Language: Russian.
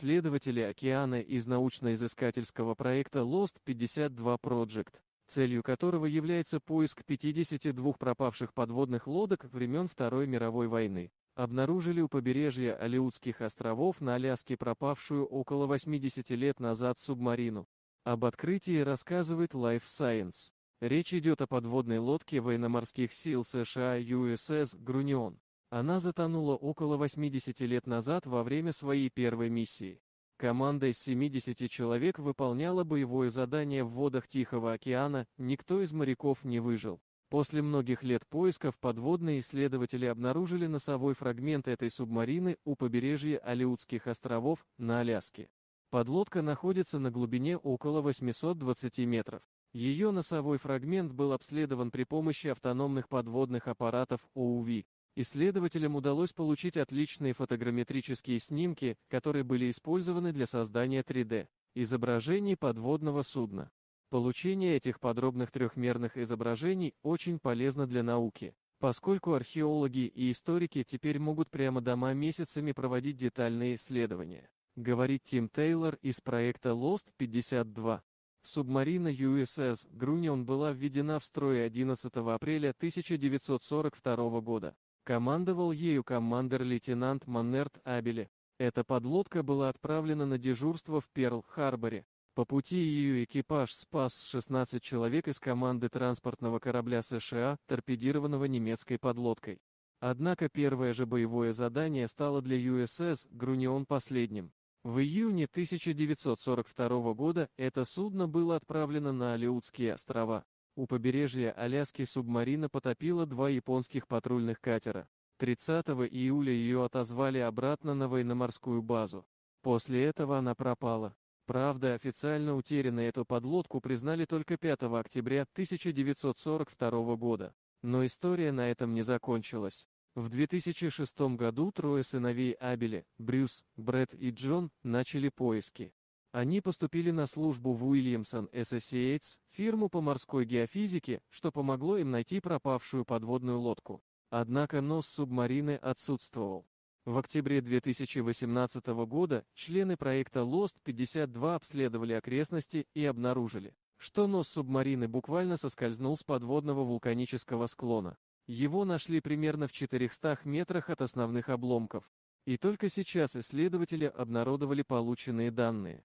исследователи океана из научно-изыскательского проекта Lost 52 Project, целью которого является поиск 52 пропавших подводных лодок времен Второй мировой войны, обнаружили у побережья Алиутских островов на Аляске пропавшую около 80 лет назад субмарину. Об открытии рассказывает Life Science. Речь идет о подводной лодке военно-морских сил США USS Grunion. Она затонула около 80 лет назад во время своей первой миссии. Команда из 70 человек выполняла боевое задание в водах Тихого океана, никто из моряков не выжил. После многих лет поисков подводные исследователи обнаружили носовой фрагмент этой субмарины у побережья Алиутских островов на Аляске. Подлодка находится на глубине около 820 метров. Ее носовой фрагмент был обследован при помощи автономных подводных аппаратов ОУВИ. Исследователям удалось получить отличные фотограмметрические снимки, которые были использованы для создания 3D изображений подводного судна. Получение этих подробных трехмерных изображений очень полезно для науки, поскольку археологи и историки теперь могут прямо дома месяцами проводить детальные исследования, говорит Тим Тейлор из проекта Lost 52. Субмарина USS Грунион была введена в строй 11 апреля 1942 года. Командовал ею командир-лейтенант Маннерт Абели. Эта подлодка была отправлена на дежурство в Перл-Харборе. По пути ее экипаж спас 16 человек из команды транспортного корабля США, торпедированного немецкой подлодкой. Однако первое же боевое задание стало для USS «Грунион» последним. В июне 1942 года это судно было отправлено на Алиутские острова у побережья Аляски субмарина потопила два японских патрульных катера. 30 июля ее отозвали обратно на военно-морскую базу. После этого она пропала. Правда, официально утерянной эту подлодку признали только 5 октября 1942 года. Но история на этом не закончилась. В 2006 году трое сыновей Абеля, Брюс, Брэд и Джон, начали поиски. Они поступили на службу в Уильямсон Associates, фирму по морской геофизике, что помогло им найти пропавшую подводную лодку. Однако нос субмарины отсутствовал. В октябре 2018 года члены проекта Lost 52 обследовали окрестности и обнаружили, что нос субмарины буквально соскользнул с подводного вулканического склона. Его нашли примерно в 400 метрах от основных обломков. И только сейчас исследователи обнародовали полученные данные.